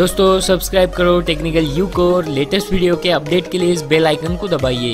दोस्तों सब्सक्राइब करो technical you को और लेटेस्ट वीडियो के अपडेट के लिए इस बेल आइकन को दबाइए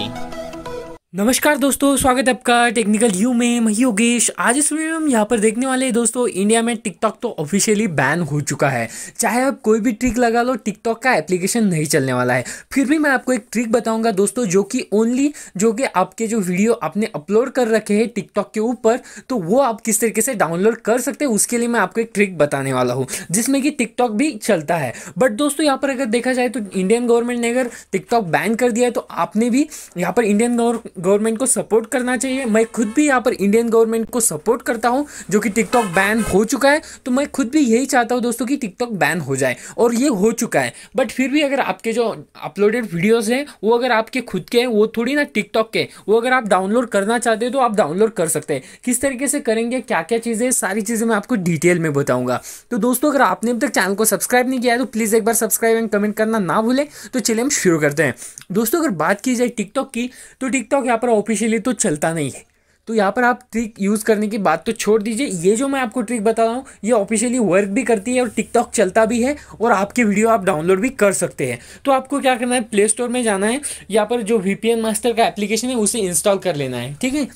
नमस्कार दोस्तों स्वागत है आपका टेक्निकल यू में मैं योगेश आज इस वीडियो में हम यहाँ पर देखने वाले हैं दोस्तों इंडिया में टिकटॉक तो ऑफिशियली बैन हो चुका है चाहे आप कोई भी ट्रिक लगा लो टिकटॉक का एप्लीकेशन नहीं चलने वाला है फिर भी मैं आपको एक ट्रिक बताऊंगा दोस्तों जो कि ओनली जो कि आपके जो वीडियो आपने अपलोड कर रखे है टिकटॉक के ऊपर तो वो आप किस तरीके से डाउनलोड कर सकते हैं उसके लिए मैं आपको एक ट्रिक बताने वाला हूँ जिसमें कि टिकटॉक भी चलता है बट दोस्तों यहाँ पर अगर देखा जाए तो इंडियन गवर्नमेंट ने अगर टिकटॉक बैन कर दिया है तो आपने भी यहाँ पर इंडियन गवर्नमेंट गवर्नमेंट को सपोर्ट करना चाहिए मैं खुद भी यहाँ पर इंडियन गवर्नमेंट को सपोर्ट करता हूँ जो कि टिकटॉक बैन हो चुका है तो मैं खुद भी यही चाहता हूँ दोस्तों कि टिकटॉक बैन हो जाए और ये हो चुका है बट फिर भी अगर आपके जो अपलोडेड वीडियोज़ हैं वो अगर आपके खुद के हैं वो थोड़ी ना टिकटॉक के वो अगर आप डाउनलोड करना चाहते हो तो आप डाउनलोड कर सकते हैं किस तरीके से करेंगे क्या क्या चीज़ें सारी चीज़ें मैं आपको डिटेल में बताऊँगा तो दोस्तों अगर आपने अब तक चैनल को सब्सक्राइब नहीं किया है तो प्लीज़ एक बार सब्सक्राइब एंड कमेंट करना ना भूलें तो चलिए हम शुरू करते हैं दोस्तों अगर बात की जाए टिकटॉक की तो टिकटॉक यहाँ पर ऑफिशियली तो चलता नहीं है तो यहाँ पर आप ट्रिक यूज़ करने की बात तो छोड़ दीजिए ये जो मैं आपको ट्रिक बता रहा हूँ ये ऑफिशियली वर्क भी करती है और टिकटॉक चलता भी है और आपके वीडियो आप डाउनलोड भी कर सकते हैं तो आपको क्या करना है प्ले स्टोर में जाना है यहाँ पर जो वी मास्टर का एप्लीकेशन है उसे इंस्टॉल कर लेना है ठीक है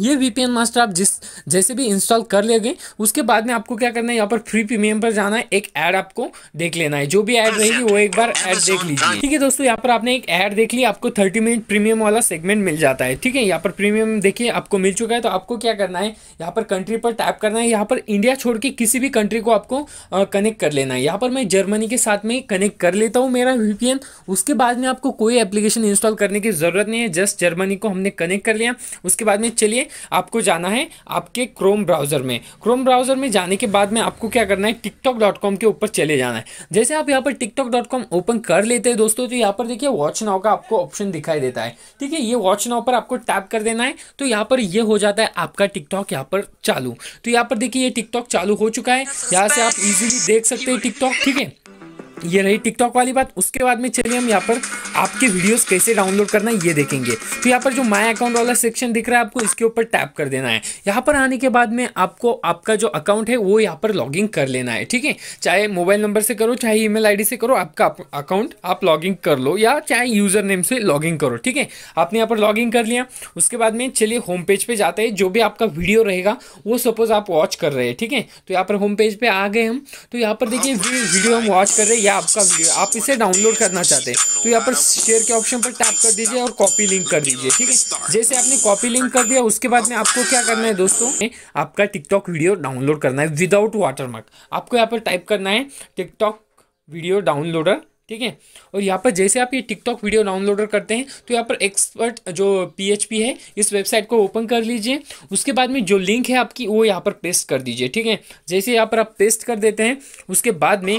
ये वीपीएन मास्टर आप जिस जैसे भी इंस्टॉल कर लेंगे उसके बाद में आपको क्या करना है यहाँ पर फ्री प्रीमियम पर जाना है एक ऐड आपको देख लेना है जो भी ऐड रहेगी वो एक बार ऐड देख लीजिए ठीक है दोस्तों यहाँ पर आपने एक ऐड देख ली आपको थर्टी मिनट प्रीमियम वाला सेगमेंट मिल जाता है ठीक है यहाँ पर प्रीमियम देखिए आपको मिल चुका है तो आपको क्या करना है यहाँ पर कंट्री पर टाइप करना है यहाँ पर इंडिया छोड़ के किसी भी कंट्री को आपको कनेक्ट कर लेना है यहाँ पर मैं जर्मनी के साथ में कनेक्ट कर लेता हूँ मेरा वीपीएन उसके बाद में आपको कोई एप्लीकेशन इंस्टॉल करने की ज़रूरत नहीं है जस्ट जर्मनी को हमने कनेक्ट कर लिया उसके बाद में चलिए लिए आपको जाना है आपके क्रोम ब्राउज़र में क्रोम ब्राउज़र में जाने के बाद में आपको क्या करना है टिकटॉक के ऊपर चले जाना है जैसे आप यहाँ पर टिकटॉक ओपन कर लेते हैं दोस्तों तो यहाँ पर देखिए वॉच नाव का आपको ऑप्शन दिखाई देता है ठीक है ये वॉच नाव पर आपको टैप कर देना है तो यहाँ पर ये हो जाता है आपका टिकटॉक यहाँ पर चालू तो यहाँ पर देखिए ये टिकटॉक चालू हो चुका है यहाँ से आप इजीली देख सकते हैं टिकटॉक ठीक है ये रही टिकटॉक वाली बात उसके बाद में चलिए हम यहाँ पर आपके वीडियोस कैसे डाउनलोड करना है ये देखेंगे तो यहाँ पर जो माई अकाउंट वाला सेक्शन दिख रहा है आपको इसके ऊपर टैप कर देना है यहाँ पर आने के बाद में आपको आपका जो अकाउंट है वो यहाँ पर लॉगिंग कर लेना है ठीक है चाहे मोबाइल नंबर से करो चाहे ईमेल आईडी से करो आपका अकाउंट आप लॉगिंग कर लो या चाहे यूज़र नेम से लॉगिंग करो ठीक है आपने यहाँ पर लॉगिंग कर लिया उसके बाद में चलिए होम पेज पर जाते हैं जो भी आपका वीडियो रहेगा वो सपोज़ आप वॉच कर रहे हैं ठीक है तो यहाँ पर होम पेज पर आ गए हम तो यहाँ पर देखिए वीडियो हम वॉच कर रहे हैं या आपका वीडियो आप इसे डाउनलोड करना चाहते हैं तो यहाँ पर शेयर के ऑप्शन पर टैप कर दीजिए और कॉपी लिंक कर दीजिए ठीक है जैसे आपने कॉपी लिंक कर दिया उसके बाद में आपको क्या करना है दोस्तों आपका टिकटॉक वीडियो डाउनलोड करना है विदाउट वाटरमार्क आपको यहाँ पर टाइप करना है टिकटॉक वीडियो डाउनलोडर ठीक है और यहाँ पर जैसे आप ये टिकटॉक वीडियो डाउनलोडर करते हैं तो यहाँ पर एक्सपर्ट जो पीएचपी है इस वेबसाइट को ओपन कर लीजिए उसके बाद में जो लिंक है आपकी वो यहाँ पर पेस्ट कर दीजिए ठीक है जैसे यहाँ पर आप पेस्ट कर देते हैं उसके बाद में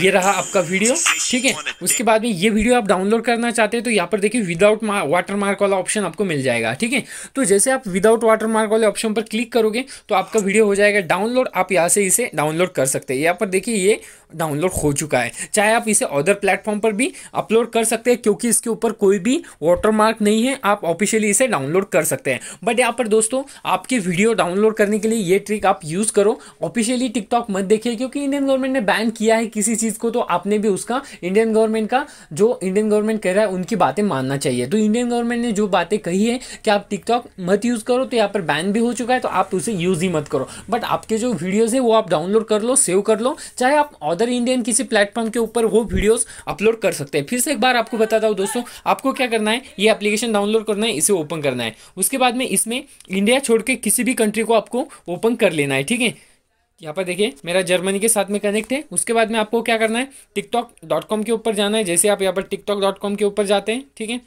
ये रहा आपका वीडियो ठीक है उसके बाद में ये वीडियो आप डाउनलोड करना चाहते हैं तो यहाँ पर देखिए विदाउट वाटर मार्क वाला ऑप्शन आपको मिल जाएगा ठीक है तो जैसे आप विदाउट वाटर मार्क वाले ऑप्शन पर क्लिक करोगे तो आपका वीडियो हो जाएगा डाउनलोड आप यहाँ से इसे डाउनलोड कर सकते हैं यहाँ पर देखिए ये डाउनलोड हो चुका है चाहे आप इसे अदर प्लेटफॉर्म पर भी अपलोड कर सकते हैं क्योंकि इसके ऊपर कोई भी वाटर मार्क नहीं है आप ऑफिशियली इसे डाउनलोड कर सकते हैं बट यहाँ पर दोस्तों आपके वीडियो डाउनलोड करने के लिए ये ट्रिक आप यूज़ करो ऑफिशियली टिकटॉक मत देखिए क्योंकि इंडियन गवर्नमेंट ने बैन किया है किसी चीज़ को तो आपने भी उसका इंडियन गवर्नमेंट का जो इंडियन गवर्नमेंट कह रहा है उनकी बातें मानना चाहिए तो इंडियन गवर्नमेंट ने जो बातें कही है कि आप टिकटॉक मत यूज़ करो तो यहाँ पर बैन भी हो चुका है तो आप उसे यूज़ ही मत करो बट आपके जो वीडियोज़ है वो आप डाउनलोड कर लो सेव कर लो चाहे आप अदर इंडियन किसी प्लेटफॉर्म के ऊपर वो वीडियोज़ अपलोड कर सकते हैं फिर से एक बार आपको बताता हूँ दोस्तों आपको क्या करना है ये एप्लीकेशन डाउनलोड करना है इसे ओपन करना है उसके बाद में इसमें इंडिया छोड़ के किसी भी कंट्री को आपको ओपन कर लेना है ठीक है यहाँ पर देखिए मेरा जर्मनी के साथ में कनेक्ट है उसके बाद में आपको क्या करना है टिकटॉक डॉट कॉम के ऊपर जाना है जैसे आप यहाँ पर टिकटॉक डॉट कॉम के ऊपर जाते हैं ठीक है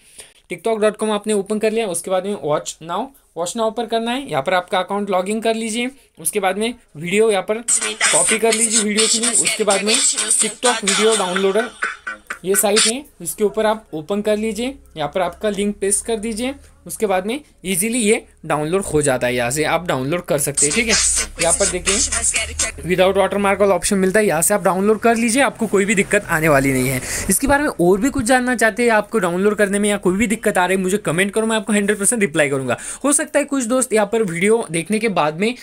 टिकटॉक डॉट कॉम आपने ओपन कर लिया उसके बाद में वॉच नाउ वॉच नाउ पर करना है यहाँ पर आपका अकाउंट लॉग इन कर लीजिए उसके बाद में वीडियो यहाँ पर कॉपी कर लीजिए वीडियो के लिए उसके बाद में टिकटॉक वीडियो डाउनलोडर ये साइट है इसके ऊपर आप ओपन कर लीजिए यहाँ पर आपका लिंक पेस्ट कर दीजिए उसके बाद में इजीली ये डाउनलोड हो जाता है यहाँ से आप डाउनलोड कर सकते हैं ठीक है यहाँ पर देखिए विदाउट वाटर मार्क वाला ऑप्शन मिलता है यहाँ से आप डाउनलोड कर लीजिए आपको कोई भी दिक्कत आने वाली नहीं है इसके बारे में और भी कुछ जानना चाहते हैं आपको डाउनलोड करने में या कोई भी दिक्कत आ रही है मुझे कमेंट करो मैं आपको हंड्रेड परसेंट रिप्लाई करूंगा हो सकता है कुछ दोस्त यहाँ पर वीडियो देखने के बाद में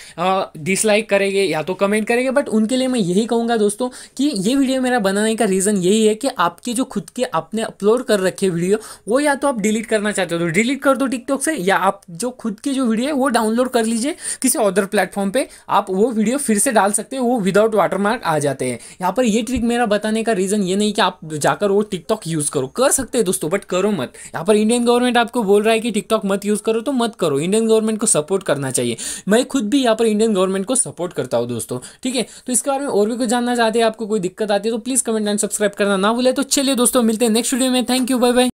डिसलाइक करेंगे या तो कमेंट करेंगे बट उनके लिए मैं यही कहूँगा दोस्तों कि ये वीडियो मेरा बनाने का रीज़न यही है कि आपके जो खुद के आपने अपलोड कर रखे वीडियो वो या तो आप डिलीट करना चाहते हो तो डिलीट कर दो टिकटॉक से या आप जो खुद के जो वीडियो है वो डाउनलोड कर लीजिए किसी अदर प्लेटफॉर्म पर आप वो वीडियो फिर से डाल सकते हो वो विदाउट वाटरमार्क आ जाते हैं यहाँ पर ये ट्रिक मेरा बताने का रीज़न ये नहीं कि आप जाकर वो टिकटॉक यूज़ करो कर सकते हैं दोस्तों बट करो मत यहाँ पर इंडियन गवर्नमेंट आपको बोल रहा है कि टिकटॉक मत यूज़ करो तो मत करो इंडियन गवर्नमेंट को सपोर्ट करना चाहिए मैं खुद भी यहाँ पर इंडियन गवर्नमेंट को सपोर्ट करता हूँ दोस्तों ठीक है तो इसके बारे में और भी कुछ जानना चाहते हैं आपको कोई दिक्कत आती है तो प्लीज़ कमेंट एंड सब्सक्राइब करना ना भूले तो चलिए दोस्तों मिलते हैं नेक्स्ट वीडियो में थैंक यू बाय बाय